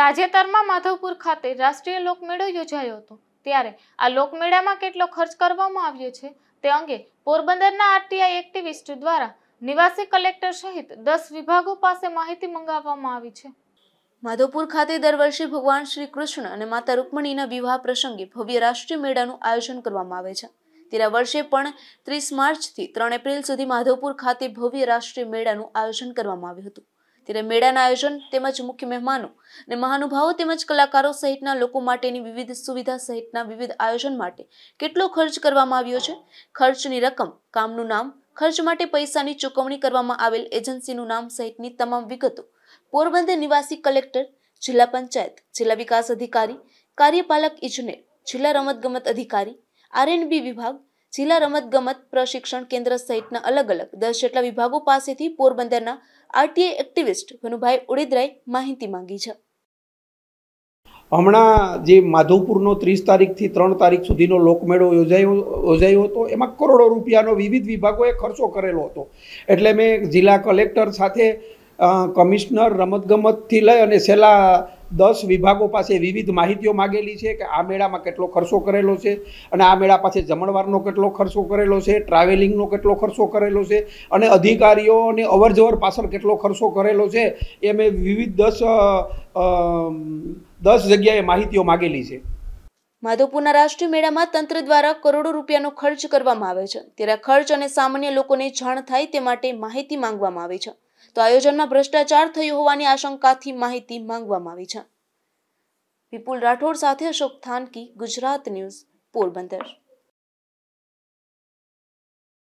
તાજેતરમાં માધવપુર ખાતે રાષ્ટ્રીય લોકમેળો યોજાયો હતો ત્યારે આ લોકમેળામાં કેટલો ખર્ચ કરવામાં આવ્યો છે તે અંગે પોરબંદરના આરટીઆઈ એક્ટિવિસ્ટ દ્વારા નિવાસી કલેક્ટર સહિત દસ વિભાગો પાસે માહિતી મંગાવવામાં આવી છે માધવપુર ખાતે દર વર્ષે ભગવાન શ્રી કૃષ્ણ અને માતા રૂકમણીના વિવાહ પ્રસંગે ભવ્ય રાષ્ટ્રીય મેળાનું આયોજન કરવામાં આવે છે તેરા વર્ષે પણ ત્રીસ માર્ચથી ત્રણ એપ્રિલ સુધી માધવપુર ખાતે ભવ્ય રાષ્ટ્રીય મેળાનું આયોજન કરવામાં આવ્યું હતું ત્યારે મેળાના આયોજન તેમજ મુખ્ય મહેમાનો અને મહાનુભાવો તેમજ કલાકારો સહિતના લોકો માટેની વિવિધ સુવિધા સહિતના વિવિધ આયોજન માટે કેટલો ખર્ચ કરવામાં આવ્યો છે ખર્ચની રકમ કામનું નામ ખર્ચ માટે પૈસાની ચૂકવણી કરવામાં આવેલ એજન્સીનું નામ સહિતની તમામ વિગતો પોરબંદર નિવાસી કલેક્ટર જિલ્લા પંચાયત જિલ્લા વિકાસ અધિકારી કાર્યપાલક ઇજનેર જિલ્લા રમતગમત અધિકારી આરએનબી વિભાગ જિલ્લા રમતગમત પ્રશિક્ષણ કેન્દ્ર સહિતના અલગ અલગ દસ જેટલા વિભાગો પાસેથી પોરબંદરના આરટીએ એક્ટિવિસ્ટ વનુભાઈ ઉડેદરાએ માહિતી માંગી છે હમણાં જે માધવપુરનો ત્રીસ તારીખથી ત્રણ તારીખ સુધીનો લોકમેળો યોજાયો યોજાયો હતો એમાં કરોડો રૂપિયાનો વિવિધ વિભાગોએ ખર્ચો કરેલો હતો એટલે મેં જિલ્લા કલેક્ટર સાથે કમિશનર રમતગમતથી લઈ અને છેલ્લા દસ વિભાગો પાસે વિવિધ માહિતીઓ માગેલી છે કે આ મેળામાં કેટલો ખર્ચો કરેલો છે અને આ મેળા પાસે જમણવારનો કેટલો ખર્ચો કરેલો છે ટ્રાવેલિંગનો કેટલો ખર્ચો કરેલો છે અને અધિકારીઓને અવરજવર પાછળ કેટલો ખર્ચો કરેલો છે એ મેં વિવિધ દસ દસ જગ્યાએ માહિતીઓ માગેલી છે માધવપુરના રાષ્ટ્રીય મેળામાં તંત્ર દ્વારા કરોડો રૂપિયાનો ખર્ચ કરવામાં આવે છે ત્યારે ખર્ચ અને સામાન્ય લોકોને જાણ થાય તે માટે માહિતી માંગવામાં આવે છે તો આયોજનમાં ભ્રષ્ટાચાર થયું હોવાની આશંકાથી માહિતી માંગવામાં આવી છે વિપુલ રાઠોડ સાથે અશોક થાનકી ગુજરાત ન્યૂઝ પોરબંદર